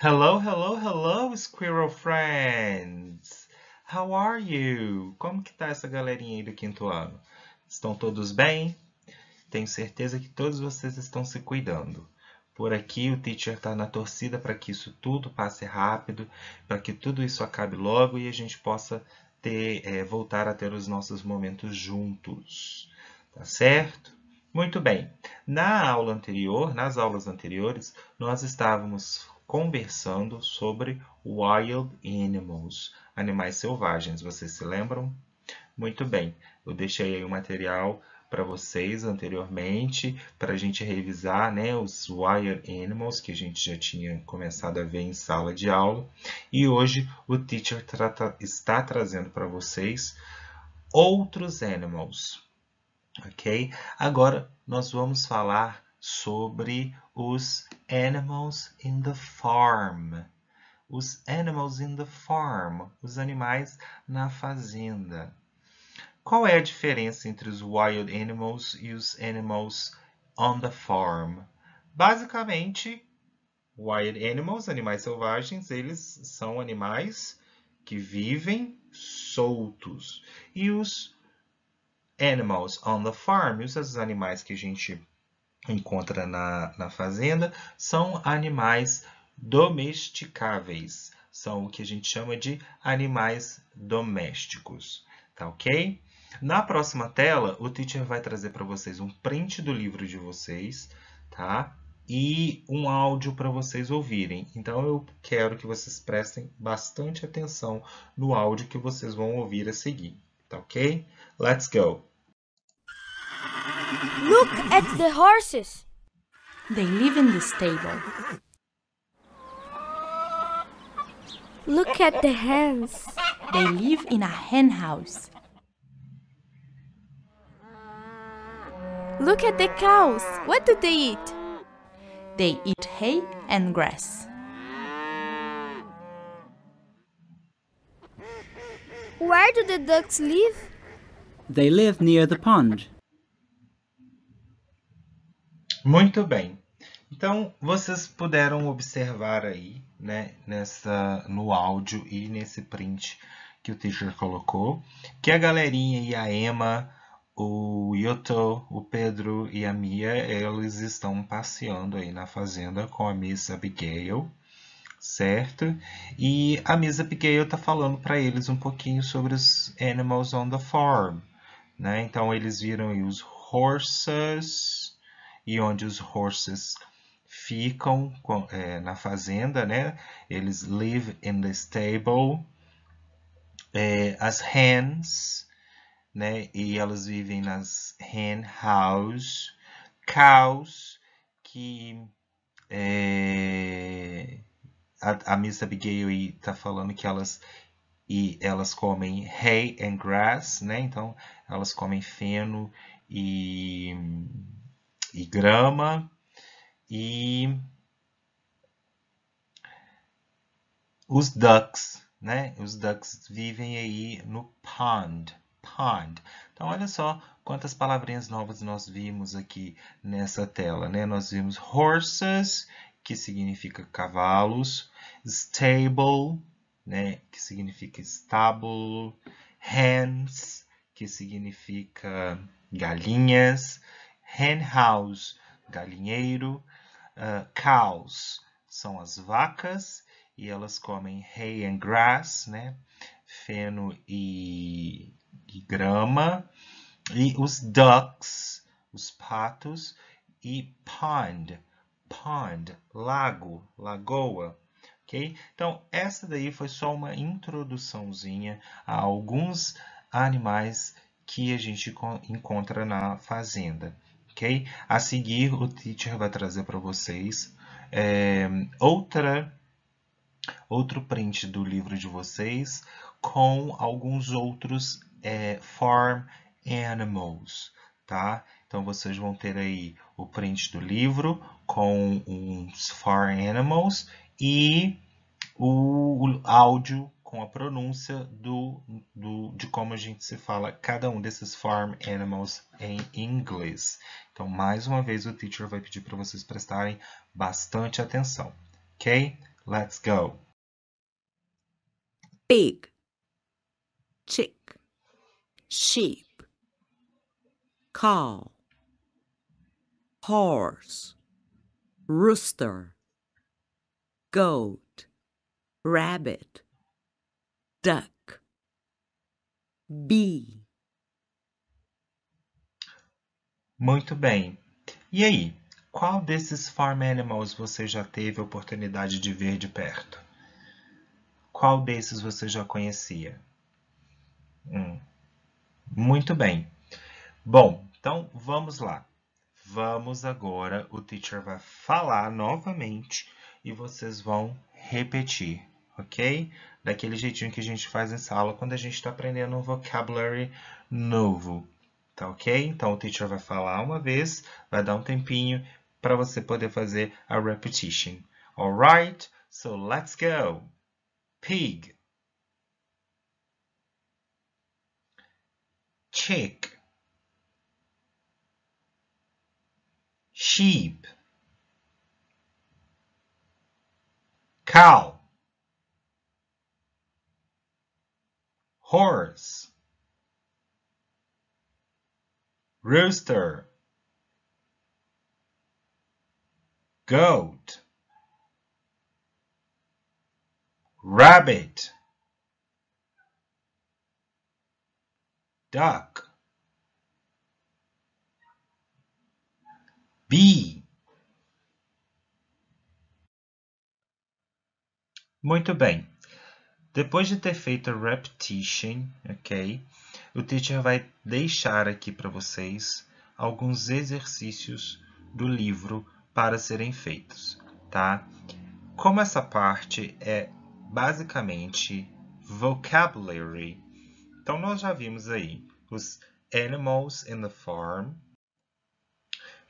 Hello, hello, hello, Squirrel Friends! How are you? Como que tá essa galerinha aí do quinto ano? Estão todos bem? Tenho certeza que todos vocês estão se cuidando. Por aqui, o teacher está na torcida para que isso tudo passe rápido, para que tudo isso acabe logo e a gente possa ter, é, voltar a ter os nossos momentos juntos. Tá certo? Muito bem. Na aula anterior, nas aulas anteriores, nós estávamos conversando sobre Wild Animals, Animais Selvagens. Vocês se lembram? Muito bem, eu deixei aí o material para vocês anteriormente, para a gente revisar né, os Wild Animals, que a gente já tinha começado a ver em sala de aula. E hoje o teacher trata, está trazendo para vocês outros animals, ok? Agora nós vamos falar sobre os animals in the farm. Os animals in the farm, os animais na fazenda. Qual é a diferença entre os wild animals e os animals on the farm? Basicamente, wild animals, animais selvagens, eles são animais que vivem soltos. E os animals on the farm, os animais que a gente encontra na, na fazenda são animais domesticáveis. São o que a gente chama de animais domésticos. Tá ok? Na próxima tela, o teacher vai trazer para vocês um print do livro de vocês, tá? E um áudio para vocês ouvirem. Então, eu quero que vocês prestem bastante atenção no áudio que vocês vão ouvir a seguir, tá ok? Let's go! Look at the horses. They live in the stable. Look at the hens. They live in a hen house. Look at the cows. What do they eat? They eat hay and grass. Where do the ducks live? They live near the pond. Muito bem. Então, vocês puderam observar aí, né, nessa, no áudio e nesse print que o teacher colocou, que a galerinha e a Emma, o Yoto, o Pedro e a Mia, eles estão passeando aí na fazenda com a Miss Abigail, certo? E a Miss Abigail está falando para eles um pouquinho sobre os animals on the farm, né? Então, eles viram aí os horses, e onde os horses ficam com, é, na fazenda, né? Eles live in the stable. É, as hens, né? E elas vivem nas hen house. Cows, que é, a, a Miss Abigail está falando que elas e elas comem hay and grass, né? Então elas comem feno e e grama e os ducks, né? Os ducks vivem aí no pond, pond. Então olha só quantas palavrinhas novas nós vimos aqui nessa tela, né? Nós vimos horses, que significa cavalos, stable, né, que significa estábulo, hens, que significa galinhas, hen house, galinheiro, uh, cows são as vacas e elas comem hay and grass, né? feno e, e grama, e os ducks, os patos, e pond, pond, lago, lagoa. Okay? Então, essa daí foi só uma introduçãozinha a alguns animais que a gente encontra na fazenda ok? A seguir, o teacher vai trazer para vocês é, outra, outro print do livro de vocês com alguns outros é, farm animals, tá? Então, vocês vão ter aí o print do livro com uns farm animals e o, o áudio com a pronúncia do, do, de como a gente se fala cada um desses farm animals em inglês. Então, mais uma vez, o teacher vai pedir para vocês prestarem bastante atenção. Ok? Let's go. Pig, chick, sheep, cow, horse, rooster, goat, rabbit duck bee Muito bem. E aí, qual desses farm animals você já teve a oportunidade de ver de perto? Qual desses você já conhecia? Hum. Muito bem. Bom, então vamos lá. Vamos agora, o teacher vai falar novamente e vocês vão repetir, ok? daquele jeitinho que a gente faz nessa aula quando a gente está aprendendo um vocabulary novo, tá ok? Então, o teacher vai falar uma vez, vai dar um tempinho para você poder fazer a repetition. Alright? So, let's go! Pig Chick Sheep Cow horse rooster goat rabbit duck bee Muito bem. Depois de ter feito a repetition, ok? O teacher vai deixar aqui para vocês alguns exercícios do livro para serem feitos, tá? Como essa parte é basicamente vocabulary, então nós já vimos aí os animals in the farm,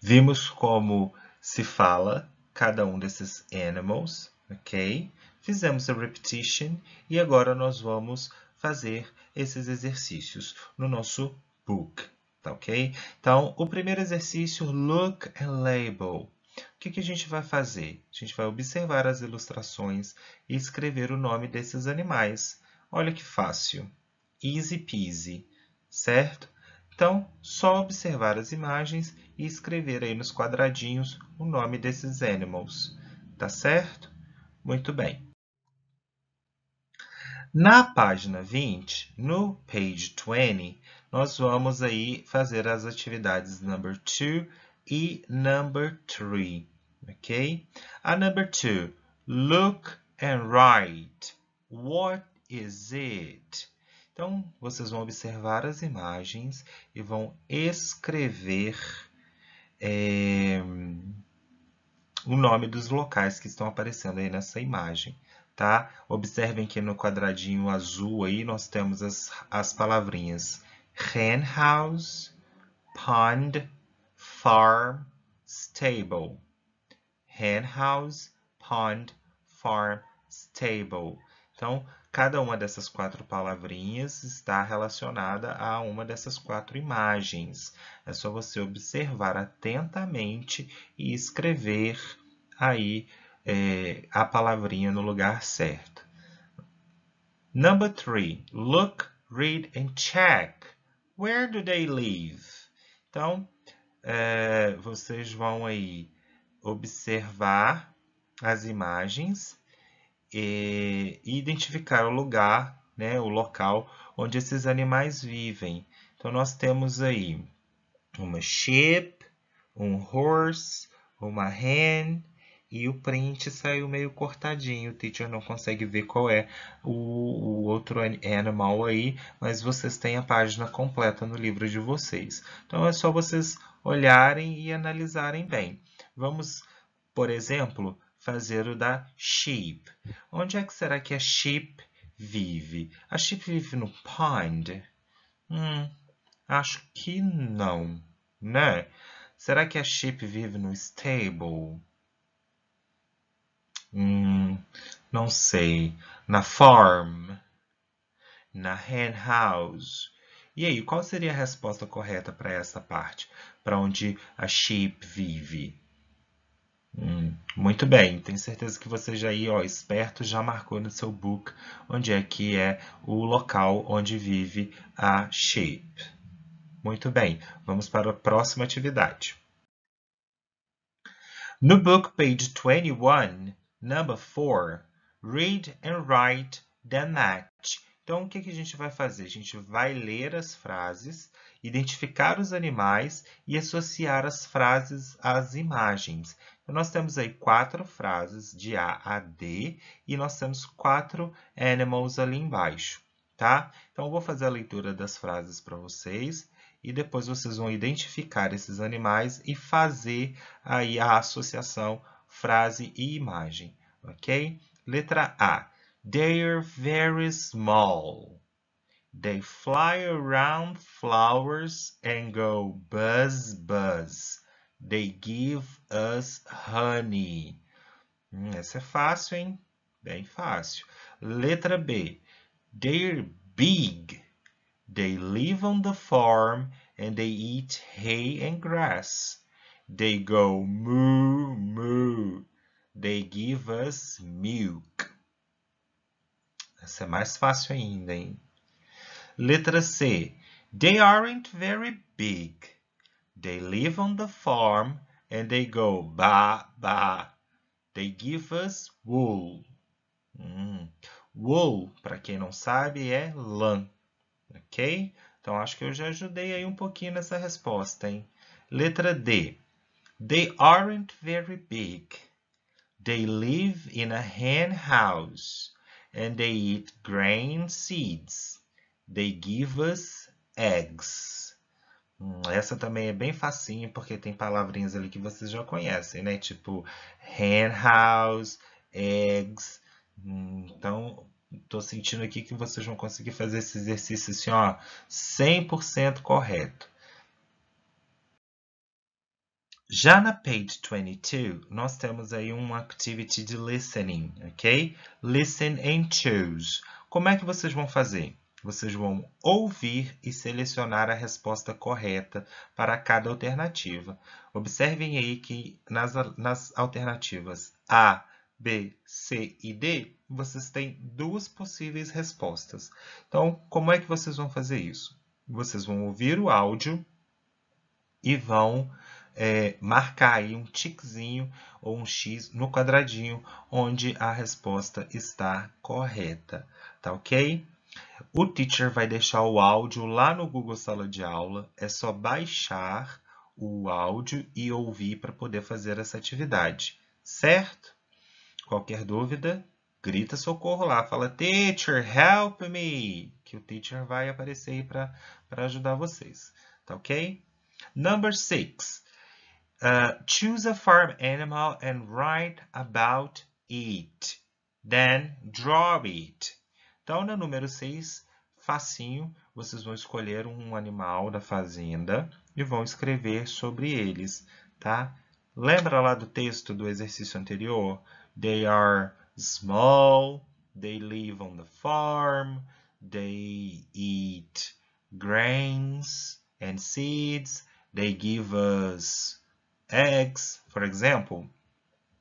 vimos como se fala cada um desses animals, ok? Fizemos a repetition e agora nós vamos fazer esses exercícios no nosso book, tá ok? Então, o primeiro exercício, look and label. O que, que a gente vai fazer? A gente vai observar as ilustrações e escrever o nome desses animais. Olha que fácil. Easy peasy, certo? Então, só observar as imagens e escrever aí nos quadradinhos o nome desses animals, tá certo? Muito bem. Na página 20, no page 20, nós vamos aí fazer as atividades number 2 e number 3, ok? A number 2, look and write. What is it? Então, vocês vão observar as imagens e vão escrever é, o nome dos locais que estão aparecendo aí nessa imagem tá? Observem que no quadradinho azul aí nós temos as, as palavrinhas henhouse, pond, farm, stable. Henhouse, pond, farm, stable. Então, cada uma dessas quatro palavrinhas está relacionada a uma dessas quatro imagens. É só você observar atentamente e escrever aí é, a palavrinha no lugar certo. Number three, look, read and check. Where do they live? Então, é, vocês vão aí observar as imagens e identificar o lugar, né, o local onde esses animais vivem. Então, nós temos aí uma sheep, um horse, uma hen, e o print saiu meio cortadinho. O teacher não consegue ver qual é o, o, outro animal aí, mas vocês têm a página completa no livro de vocês. Então é só vocês olharem e analisarem bem. Vamos, por exemplo, fazer o da sheep. Onde é que será que a sheep vive? A sheep vive no pond? Hum, acho que não, né? Será que a sheep vive no stable? Hum, não sei. Na farm. Na hen house. E aí, qual seria a resposta correta para essa parte? Para onde a sheep vive? Hum, muito bem, tenho certeza que você já aí, ó, esperto, já marcou no seu book onde é que é o local onde vive a sheep. Muito bem, vamos para a próxima atividade. No book page 21, Number 4. Read and write the match. Então, o que, a gente vai fazer? A gente vai ler as frases, identificar os animais e associar as frases às imagens. Então, nós temos aí quatro frases de A a D e nós temos quatro animals ali embaixo, tá? Então, eu vou fazer a leitura das frases para vocês e depois vocês vão identificar esses animais e fazer aí a associação frase e imagem, ok? Letra A. They're very small. They fly around flowers and go buzz buzz. They give us honey. Hum, essa é fácil, hein? Bem fácil. Letra B. They're big. They live on the farm and they eat hay and grass. They go moo moo. They give us milk. Essa é mais fácil ainda, hein? Letra C. They aren't very big. They live on the farm and they go ba ba. They give us wool. Hum. Wool, para quem não sabe, é lã. Ok? Então acho que eu já ajudei aí um pouquinho nessa resposta, hein? Letra D. They aren't very big. They live in a hen house and they eat grain seeds. They give us eggs. Hum, essa também é bem facinho porque tem palavrinhas ali que vocês já conhecem, né? Tipo hen house, eggs. Hum, então, Estou sentindo aqui que vocês vão conseguir fazer esse exercício assim, ó, 100% correto. Já na page 22, nós temos aí um activity de listening, ok? Listen and choose. Como é que vocês vão fazer? Vocês vão ouvir e selecionar a resposta correta para cada alternativa. Observem aí que nas, nas alternativas A, B, C e D, vocês têm duas possíveis respostas. Então, como é que vocês vão fazer isso? Vocês vão ouvir o áudio e vão é, marcar aí um tiquezinho ou um X no quadradinho onde a resposta está correta, tá ok? O teacher vai deixar o áudio lá no Google Sala de Aula, é só baixar o áudio e ouvir para poder fazer essa atividade, certo? Qualquer dúvida, grita socorro lá, fala Teacher, help me! Que o teacher vai aparecer aí para ajudar vocês, tá ok? Number 6. Uh, choose a farm animal and write about it. Then draw it. Então, no número 6, facinho, vocês vão escolher um animal da fazenda e vão escrever sobre eles, tá? Lembra lá do texto do exercício anterior? They are small, they live on the farm, they eat grains and seeds, they give us eggs, for example,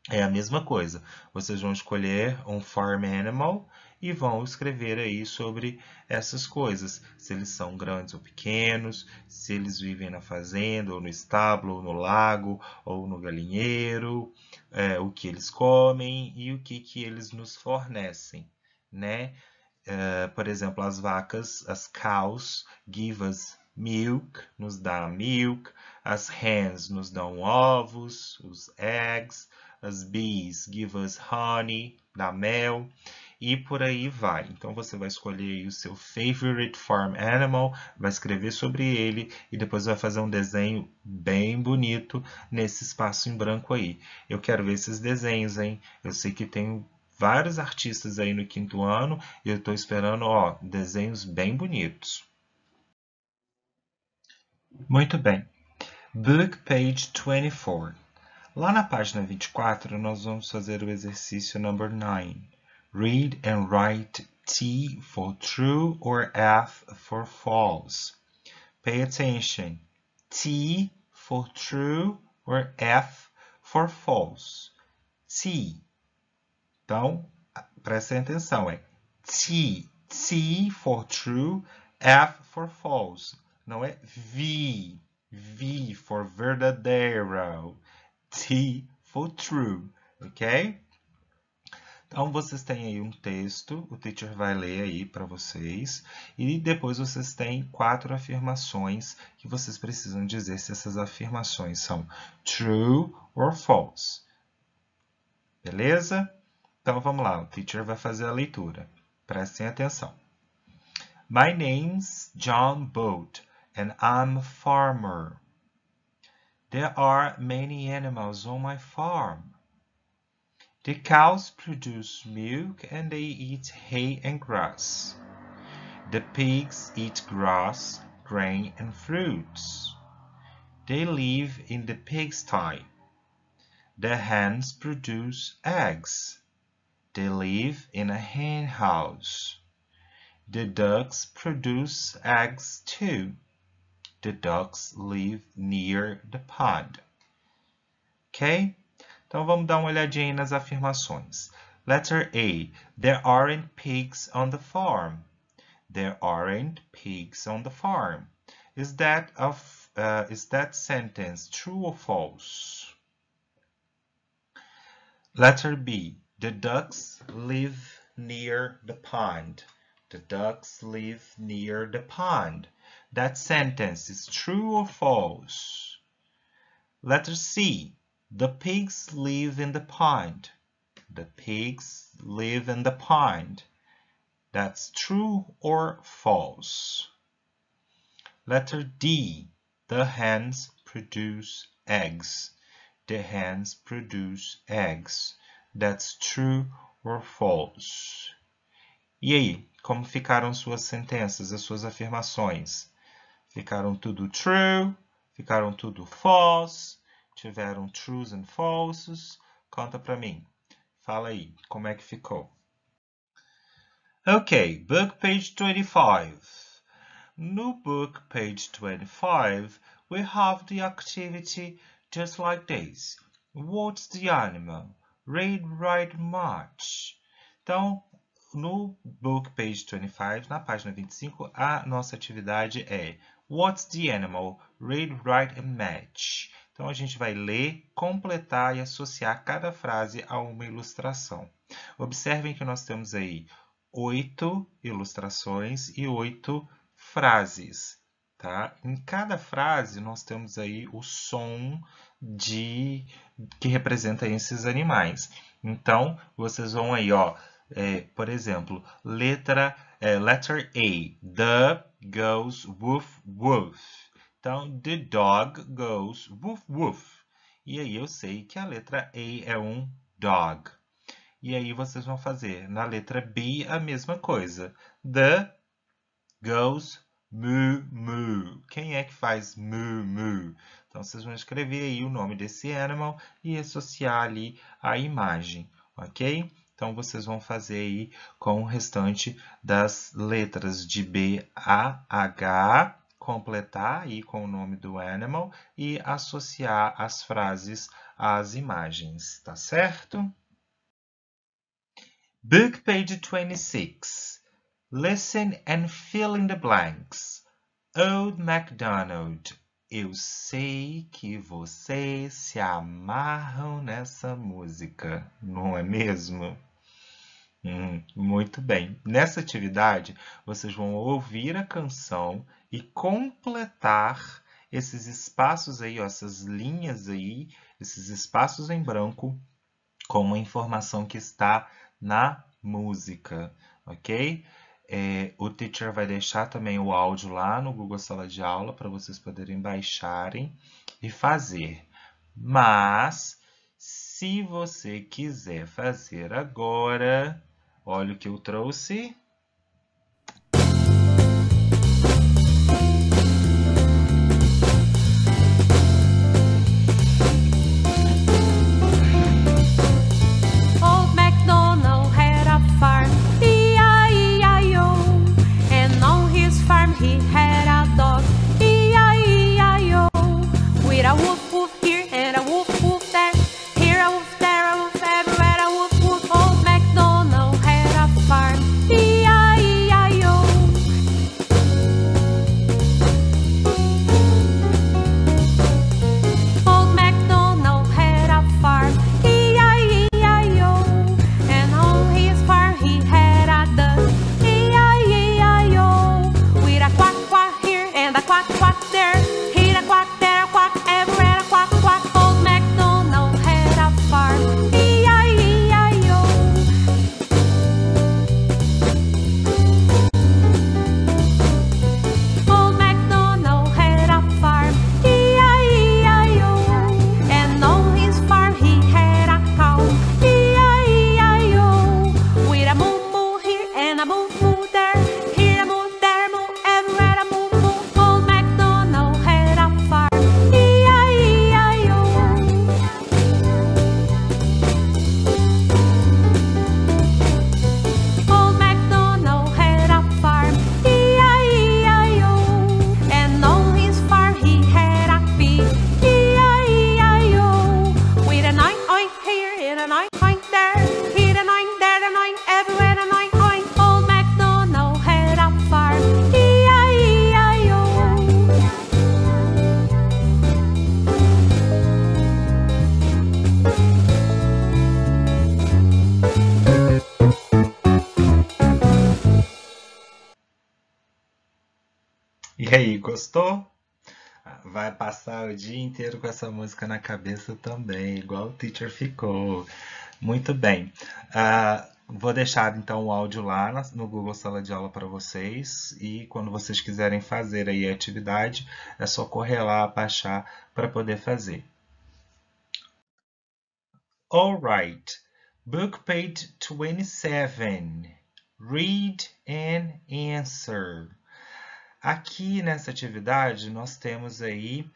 é a mesma coisa. Vocês vão escolher um farm animal e vão escrever aí sobre essas coisas, se eles são grandes ou pequenos, se eles vivem na fazenda, ou no estábulo, ou no lago, ou no galinheiro, é, o que eles comem e o que, que eles nos fornecem, né? É, por exemplo, as vacas, as cows, give us Milk nos dá milk, as hens nos dão ovos, os eggs, as bees give us honey, dá mel, e por aí vai. Então você vai escolher o seu favorite farm animal, vai escrever sobre ele e depois vai fazer um desenho bem bonito nesse espaço em branco aí. Eu quero ver esses desenhos, hein? Eu sei que tem vários artistas aí no quinto ano e eu estou esperando ó, desenhos bem bonitos. Muito bem. Book page 24. Lá na página 24, nós vamos fazer o exercício number 9. Read and write T for true or F for false. Pay attention. T for true or F for false. T. Então, prestem atenção, é T, T for true, F for false. Não é V. V for verdadeiro. T for true. Ok? Então, vocês têm aí um texto, o teacher vai ler aí para vocês, e depois vocês têm quatro afirmações que vocês precisam dizer se essas afirmações são true or false. Beleza? Então, vamos lá, o teacher vai fazer a leitura. Prestem atenção. My name's John Boat. and I'm a farmer. There are many animals on my farm. The cows produce milk and they eat hay and grass. The pigs eat grass, grain and fruits. They live in the pigsty. The hens produce eggs. They live in a hen house. The ducks produce eggs too. The ducks live near the pond. Ok? Então vamos dar uma olhadinha nas afirmações. Letter A. There aren't pigs on the farm. There aren't pigs on the farm. Is that a uh, is that sentence true or false? Letter B. The ducks live near the pond. The ducks live near the pond that sentence is true or false. Letter C. The pigs live in the pond. The pigs live in the pond. That's true or false. Letter D. The hens produce eggs. The hens produce eggs. That's true or false. E aí, como ficaram suas sentenças, as suas afirmações? Ficaram tudo true, ficaram tudo false, tiveram trues and falsos. Conta para mim. Fala aí, como é que ficou? Ok, book page 25. No book page 25, we have the activity just like this. What's the animal? Read, write, march. Então, no book page 25, na página 25, a nossa atividade é What's the Animal? Read, Write and Match. Então, a gente vai ler, completar e associar cada frase a uma ilustração. Observem que nós temos aí oito ilustrações e oito frases. Tá? Em cada frase, nós temos aí o som de que representa esses animais. Então, vocês vão aí, ó, é, por exemplo, letra, é, letter A, the goes woof woof. Então, the dog goes woof woof. E aí eu sei que a letra A é um dog. E aí vocês vão fazer na letra B a mesma coisa. The goes mu mu. Quem é que faz mu mu? Então vocês vão escrever aí o nome desse animal e associar ali a imagem, ok? Então, vocês vão fazer aí com o restante das letras de B a H, completar aí com o nome do animal e associar as frases às imagens, tá certo? Book page 26. Listen and fill in the blanks. Old MacDonald. Eu sei que vocês se amarram nessa música, não é mesmo? Hum, muito bem. Nessa atividade, vocês vão ouvir a canção e completar esses espaços aí, ó, essas linhas aí, esses espaços em branco, com uma informação que está na música, ok? É, o teacher vai deixar também o áudio lá no Google Sala de Aula para vocês poderem baixarem e fazer. Mas, se você quiser fazer agora, Olha o que eu trouxe. o dia inteiro com essa música na cabeça também, igual o teacher ficou. Muito bem. Uh, vou deixar então o áudio lá no Google Sala de Aula para vocês e quando vocês quiserem fazer aí a atividade, é só correr lá, baixar para poder fazer. Alright, book page 27. Read and answer. Aqui nessa atividade nós temos aí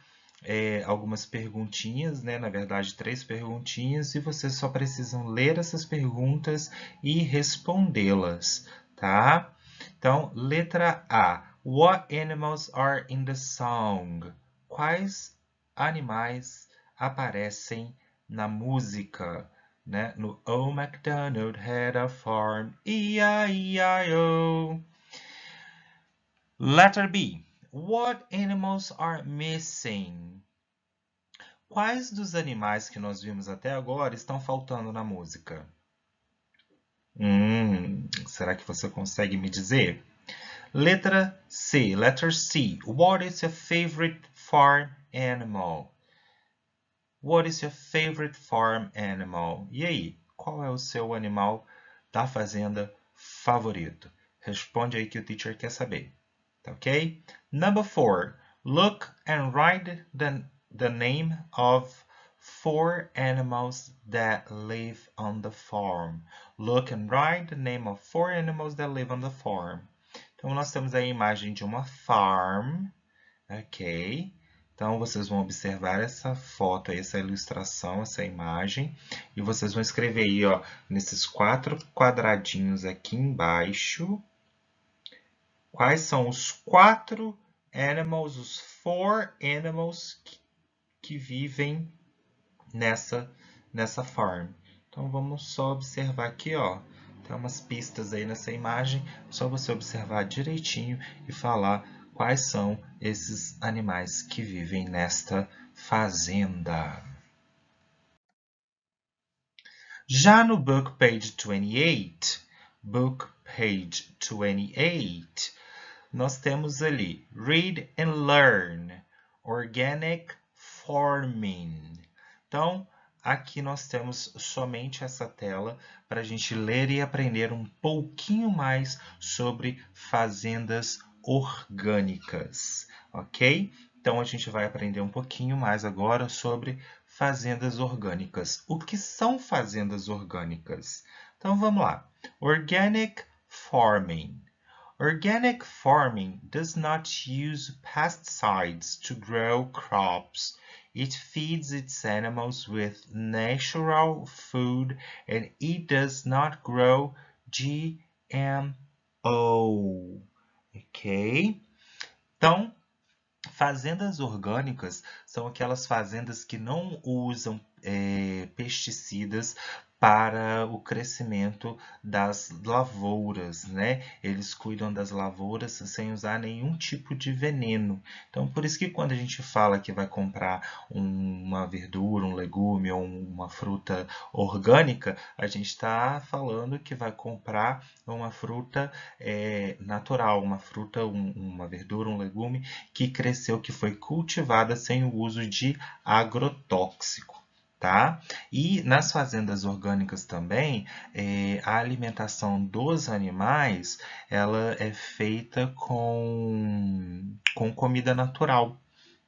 é, algumas perguntinhas, né? na verdade, três perguntinhas, e vocês só precisam ler essas perguntas e respondê-las, tá? Então, letra A. What animals are in the song? Quais animais aparecem na música? Né? No O oh, MacDonald had a farm, E-I-E-I-O. Oh. Letter B. What animals are missing? Quais dos animais que nós vimos até agora estão faltando na música? Hum, será que você consegue me dizer? Letra C, letter C. What is your favorite farm animal? What is your favorite farm animal? E aí, qual é o seu animal da fazenda favorito? Responde aí que o teacher quer saber ok? Number four. Look and write the, the name of four animals that live on the farm. Look and write the name of four animals that live on the farm. Então, nós temos a imagem de uma farm, ok? Então, vocês vão observar essa foto, essa ilustração, essa imagem. E vocês vão escrever aí, ó, nesses quatro quadradinhos aqui embaixo, Quais são os quatro animals, os four animals que, que vivem nessa, nessa farm? Então vamos só observar aqui, ó. Tem umas pistas aí nessa imagem, só você observar direitinho e falar quais são esses animais que vivem nesta fazenda. Já no book page 28, book page 28, nós temos ali read and learn, organic forming. Então, aqui nós temos somente essa tela para a gente ler e aprender um pouquinho mais sobre fazendas orgânicas, ok? Então, a gente vai aprender um pouquinho mais agora sobre fazendas orgânicas. O que são fazendas orgânicas? Então, vamos lá. Organic farming Organic farming does not use pesticides to grow crops. It feeds its animals with natural food and it does not grow GMO. Ok? Então, fazendas orgânicas são aquelas fazendas que não usam é, eh, pesticidas, para o crescimento das lavouras, né? Eles cuidam das lavouras sem usar nenhum tipo de veneno. Então, por isso que quando a gente fala que vai comprar uma verdura, um legume ou uma fruta orgânica, a gente está falando que vai comprar uma fruta é, natural, uma fruta, um, uma verdura, um legume que cresceu, que foi cultivada sem o uso de agrotóxico tá? E nas fazendas orgânicas também, é, a alimentação dos animais, ela é feita com, com comida natural,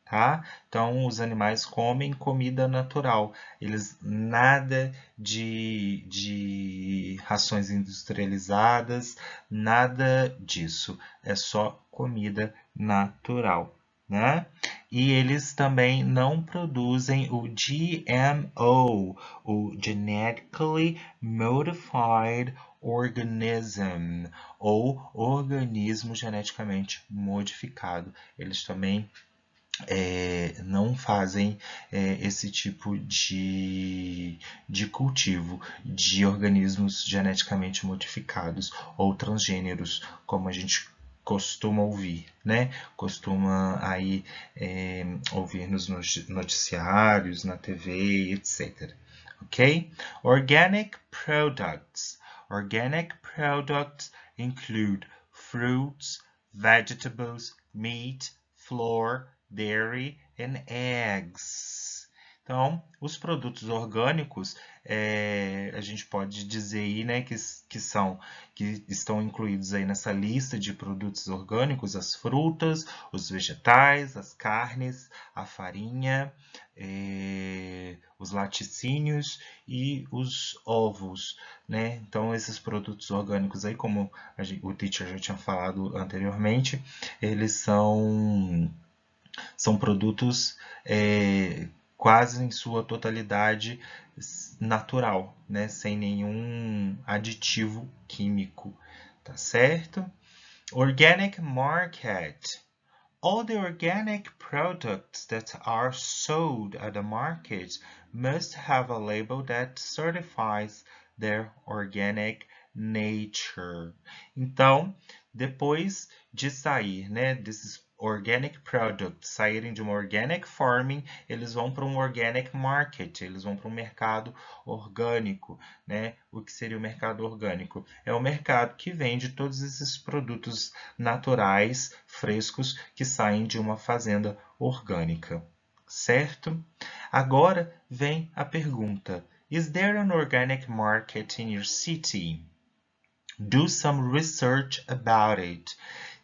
tá? Então, os animais comem comida natural, eles nada de, de rações industrializadas, nada disso, é só comida natural, né? e eles também não produzem o GMO, o Genetically Modified Organism, ou organismo geneticamente modificado. Eles também é, não fazem é, esse tipo de, de cultivo de organismos geneticamente modificados ou transgêneros, como a gente costuma ouvir, né? Costuma aí é, ouvir nos noticiários, na TV, etc. Ok? Organic products. Organic products include fruits, vegetables, meat, flour, dairy, and eggs. Então, os produtos orgânicos, é, a gente pode dizer aí, né, que, que são, que estão incluídos aí nessa lista de produtos orgânicos, as frutas, os vegetais, as carnes, a farinha, é, os laticínios e os ovos, né? Então, esses produtos orgânicos aí, como gente, o teacher já tinha falado anteriormente, eles são, são produtos... É, quase em sua totalidade natural, né? sem nenhum aditivo químico, tá certo? Organic market. All the organic products that are sold at the market must have a label that certifies their organic nature. Então, depois de sair né, desses organic products saírem de uma organic farming, eles vão para um organic market, eles vão para um mercado orgânico, né? O que seria o mercado orgânico? É o mercado que vende todos esses produtos naturais, frescos, que saem de uma fazenda orgânica, certo? Agora vem a pergunta: Is there an organic market in your city? Do some research about it.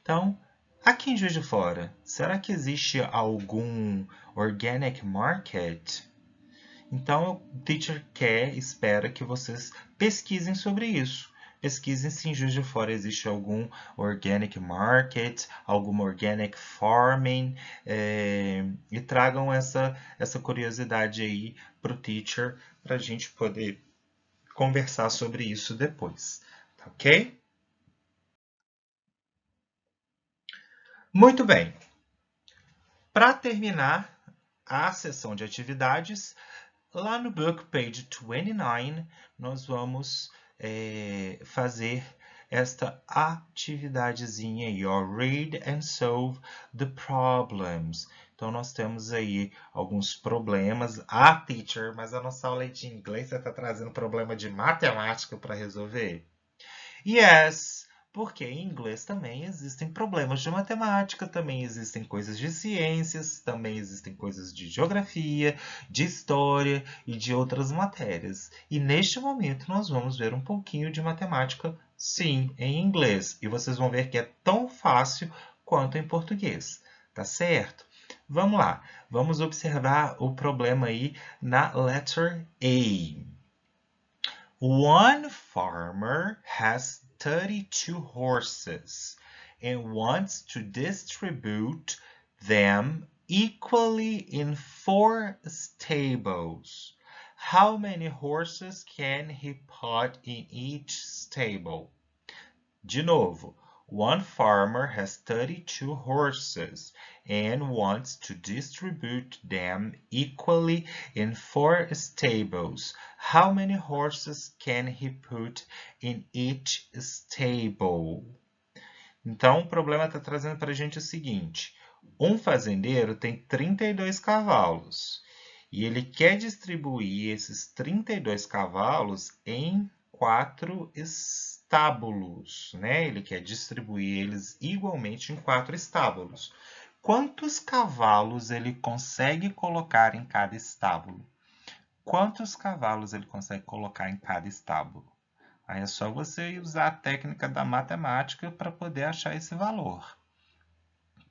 Então, Aqui em Juiz de Fora, será que existe algum organic market? Então, o teacher quer, espera que vocês pesquisem sobre isso. Pesquisem se em Juiz de Fora existe algum organic market, alguma organic farming, é, e tragam essa, essa curiosidade aí para o teacher, para a gente poder conversar sobre isso depois, tá ok? Muito bem. Para terminar a sessão de atividades, lá no book page 29, nós vamos é, fazer esta atividadezinha aí, ó, read and solve the problems. Então, nós temos aí alguns problemas. Ah, teacher, mas a nossa aula é de inglês, você está trazendo problema de matemática para resolver? Yes, porque em inglês também existem problemas de matemática, também existem coisas de ciências, também existem coisas de geografia, de história e de outras matérias. E neste momento nós vamos ver um pouquinho de matemática, sim, em inglês. E vocês vão ver que é tão fácil quanto em português, tá certo? Vamos lá, vamos observar o problema aí na letter A. One farmer has 32 horses and wants to distribute them equally in four stables. How many horses can he put in each stable? De novo, One farmer has 32 horses and wants to distribute them equally in four stables. How many horses can he put in each stable? Então, o problema está trazendo para a gente o seguinte. Um fazendeiro tem 32 cavalos e ele quer distribuir esses 32 cavalos em quatro estados estábulos, né? Ele quer distribuir eles igualmente em quatro estábulos. Quantos cavalos ele consegue colocar em cada estábulo? Quantos cavalos ele consegue colocar em cada estábulo? Aí é só você usar a técnica da matemática para poder achar esse valor.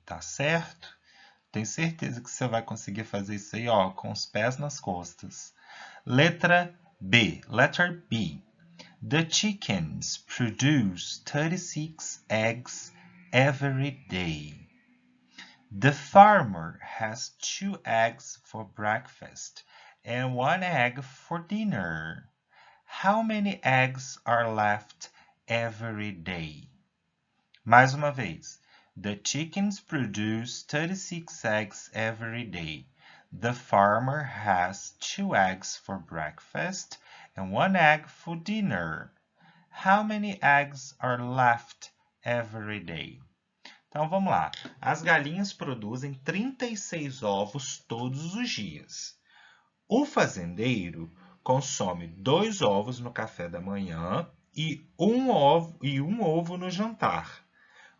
Tá certo? Tenho certeza que você vai conseguir fazer isso aí, ó, com os pés nas costas. Letra B. Letter B. The chickens produce 36 eggs every day. The farmer has two eggs for breakfast and one egg for dinner. How many eggs are left every day? Mais uma vez. The chickens produce 36 eggs every day. The farmer has two eggs for breakfast and one egg for dinner. How many eggs are left every day? Então vamos lá. As galinhas produzem 36 ovos todos os dias. O fazendeiro consome dois ovos no café da manhã e um ovo, e um ovo no jantar.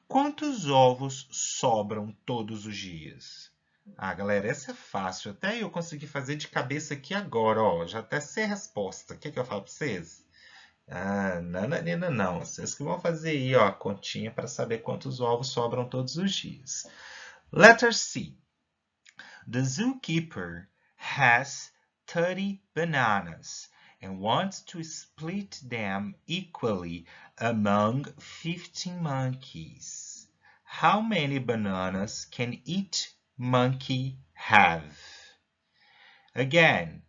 Quantos ovos sobram todos os dias? Ah, galera, essa é fácil. Até eu consegui fazer de cabeça aqui agora, ó. Já até sei a resposta. O que, é que eu falo para vocês? Ah, nananina, não. Vocês que vão fazer aí, ó, a continha para saber quantos ovos sobram todos os dias. Letter C. The zookeeper has 30 bananas and wants to split them equally among 15 monkeys. How many bananas can each monkey have. Again,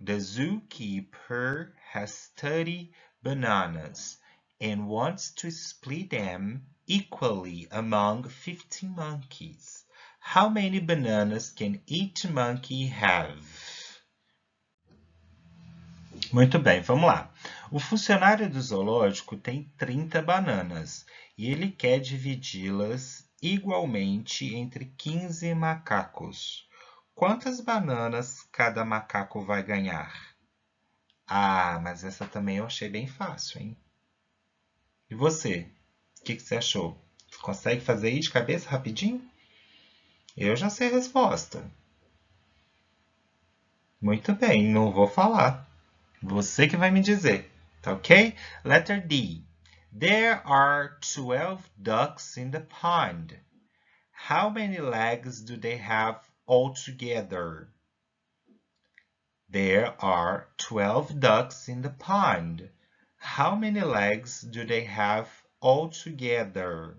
the zookeeper has 30 bananas and wants to split them equally among 50 monkeys. How many bananas can each monkey have? Muito bem, vamos lá. O funcionário do zoológico tem 30 bananas e ele quer dividi-las igualmente entre 15 macacos. Quantas bananas cada macaco vai ganhar? Ah, mas essa também eu achei bem fácil, hein? E você? O que, que você achou? Você consegue fazer aí de cabeça rapidinho? Eu já sei a resposta. Muito bem, não vou falar. Você que vai me dizer, tá ok? Letter D. There are 12 ducks in the pond. How many legs do they have altogether? There are 12 ducks in the pond. How many legs do they have altogether?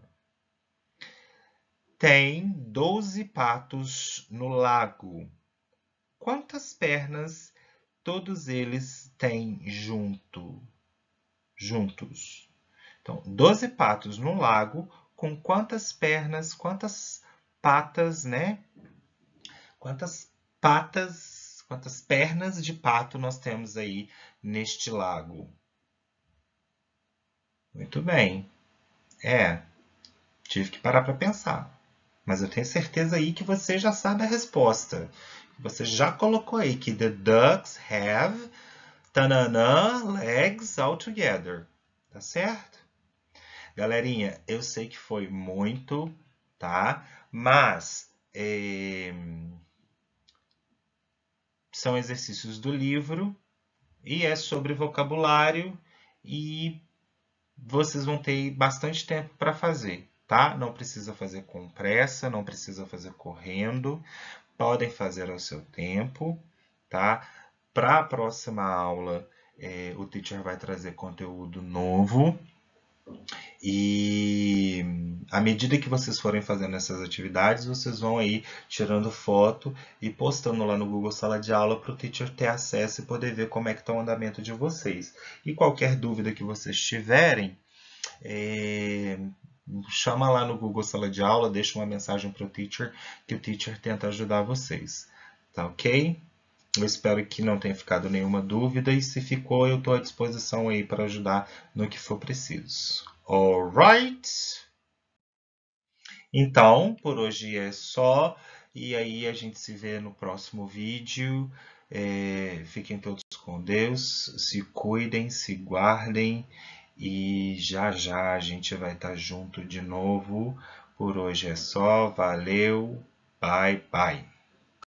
Tem 12 patos no lago. Quantas pernas todos eles têm junto? Juntos. Então, 12 patos no lago, com quantas pernas, quantas patas, né? Quantas patas, quantas pernas de pato nós temos aí neste lago? Muito bem. É, tive que parar para pensar. Mas eu tenho certeza aí que você já sabe a resposta. Você já colocou aí que the ducks have tananã legs all together. Tá certo? Galerinha, eu sei que foi muito, tá? Mas é... são exercícios do livro e é sobre vocabulário e vocês vão ter bastante tempo para fazer, tá? Não precisa fazer com pressa, não precisa fazer correndo, podem fazer ao seu tempo, tá? Para a próxima aula, é, o teacher vai trazer conteúdo novo, e à medida que vocês forem fazendo essas atividades, vocês vão aí tirando foto e postando lá no Google Sala de Aula para o teacher ter acesso e poder ver como é que está o andamento de vocês. E qualquer dúvida que vocês tiverem, é, chama lá no Google Sala de Aula, deixa uma mensagem para o teacher, que o teacher tenta ajudar vocês. Tá ok? Eu espero que não tenha ficado nenhuma dúvida e se ficou, eu estou à disposição aí para ajudar no que for preciso. Alright? Então, por hoje é só e aí a gente se vê no próximo vídeo. É, fiquem todos com Deus, se cuidem, se guardem e já já a gente vai estar tá junto de novo. Por hoje é só, valeu, bye bye.